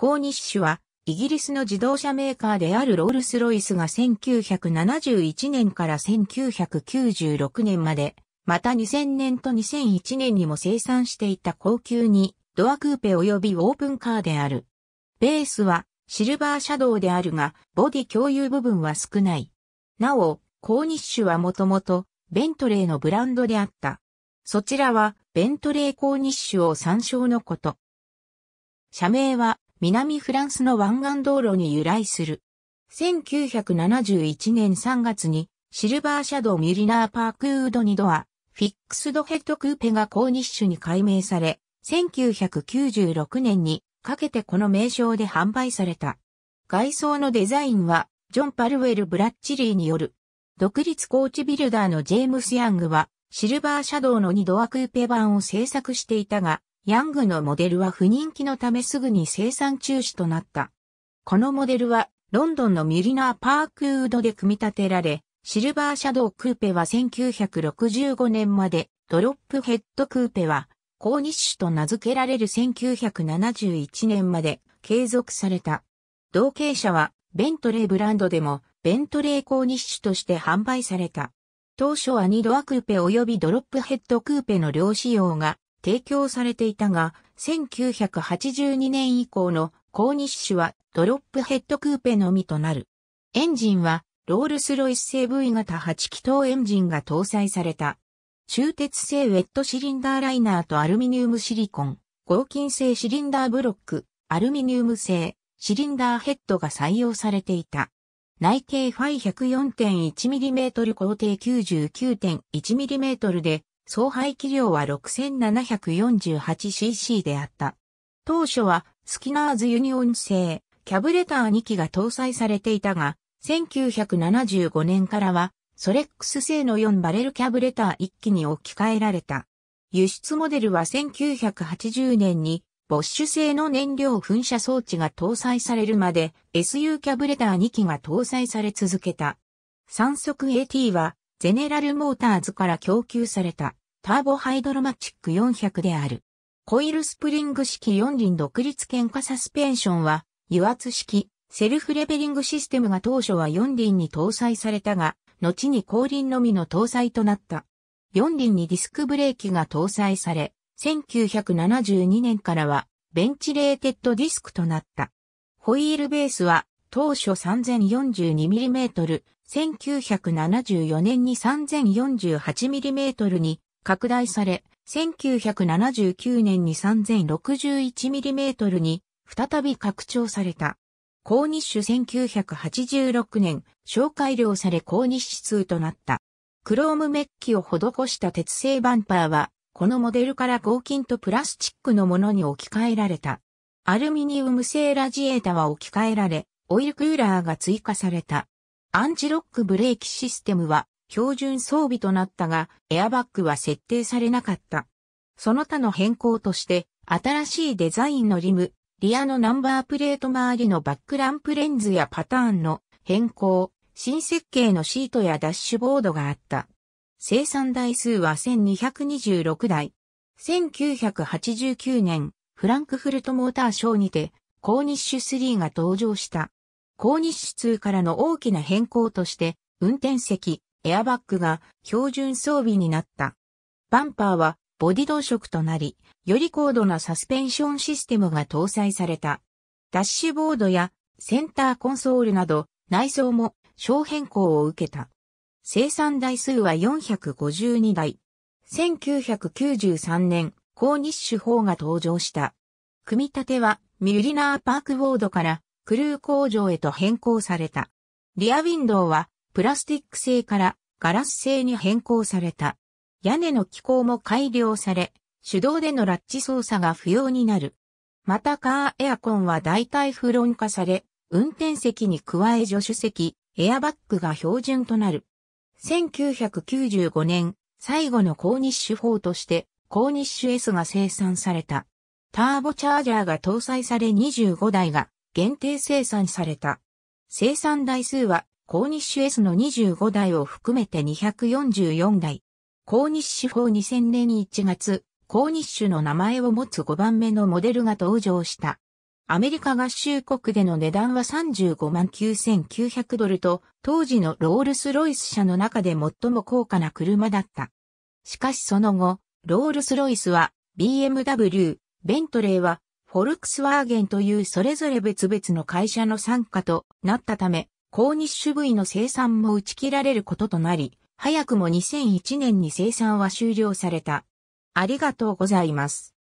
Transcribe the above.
コーニッシュは、イギリスの自動車メーカーであるロールス・ロイスが1971年から1996年まで、また2000年と2001年にも生産していた高級にドアクーペ及びオープンカーである。ベースはシルバーシャドウであるが、ボディ共有部分は少ない。なお、コーニッシュはもともとベントレーのブランドであった。そちらはベントレーコーニッシュを参照のこと。社名は南フランスの湾岸道路に由来する。1971年3月に、シルバーシャドウミュリナーパークウードニドア、フィックスドヘッドクーペが高日種に改名され、1996年にかけてこの名称で販売された。外装のデザインは、ジョン・パルウェル・ブラッチリーによる。独立コーチビルダーのジェームス・ヤングは、シルバーシャドウの2ドアクーペ版を制作していたが、ヤングのモデルは不人気のためすぐに生産中止となった。このモデルはロンドンのミュリナーパークウードで組み立てられ、シルバーシャドウクーペは1965年まで、ドロップヘッドクーペは、高日種と名付けられる1971年まで継続された。同型車は、ベントレーブランドでも、ベントレー高日種として販売された。当初は2ドアクーペ及びドロップヘッドクーペの両仕様が提供されていたが、1982年以降の高日種はドロップヘッドクーペのみとなる。エンジンはロールスロイス製 V 型8気筒エンジンが搭載された。中鉄製ウェットシリンダーライナーとアルミニウムシリコン、合金製シリンダーブロック、アルミニウム製、シリンダーヘッドが採用されていた。内径ファイ 104.1mm 工程 99.1mm で総排気量は 6748cc であった。当初はスキナーズユニオン製キャブレター2機が搭載されていたが、1975年からはソレックス製の4バレルキャブレター1機に置き換えられた。輸出モデルは1980年にボッシュ製の燃料噴射装置が搭載されるまで SU キャブレター2機が搭載され続けた。3速 AT はゼネラルモーターズから供給された。ターボハイドロマチック400である。コイルスプリング式4輪独立喧嘩サスペンションは、油圧式、セルフレベリングシステムが当初は4輪に搭載されたが、後に後輪のみの搭載となった。4輪にディスクブレーキが搭載され、1972年からは、ベンチレーテッドディスクとなった。ホイールベースは、当初 3042mm、1974年に 3048mm に拡大され、1979年に 3061mm に再び拡張された。高日種1986年、紹介量され高日種通となった。クロームメッキを施した鉄製バンパーは、このモデルから合金とプラスチックのものに置き換えられた。アルミニウム製ラジエータは置き換えられ、オイルクーラーが追加された。アンチロックブレーキシステムは標準装備となったが、エアバッグは設定されなかった。その他の変更として、新しいデザインのリム、リアのナンバープレート周りのバックランプレンズやパターンの変更、新設計のシートやダッシュボードがあった。生産台数は1226台。1989年、フランクフルトモーターショーにて、コーニッシュ3が登場した。コーニッシュ2からの大きな変更として、運転席、エアバッグが標準装備になった。バンパーはボディ同色となり、より高度なサスペンションシステムが搭載された。ダッシュボードやセンターコンソールなど内装も小変更を受けた。生産台数は452台。1993年、高日手法が登場した。組み立てはミュリナーパークボードからクルー工場へと変更された。リアウィンドウはプラスティック製からガラス製に変更された。屋根の機構も改良され、手動でのラッチ操作が不要になる。またカーエアコンは代替フロン化され、運転席に加え助手席、エアバッグが標準となる。1995年、最後のコーニッシュ法として、コーニッシュ S が生産された。ターボチャージャーが搭載され25台が限定生産された。生産台数はコーニッシュ S の25台を含めて244台。コーニッシュ4 2000年1月、コーニッシュの名前を持つ5番目のモデルが登場した。アメリカ合衆国での値段は35万9900ドルと、当時のロールス・ロイス社の中で最も高価な車だった。しかしその後、ロールス・ロイスは BMW、ベントレーはフォルクスワーゲンというそれぞれ別々の会社の参加となったため、高日種部位の生産も打ち切られることとなり、早くも2001年に生産は終了された。ありがとうございます。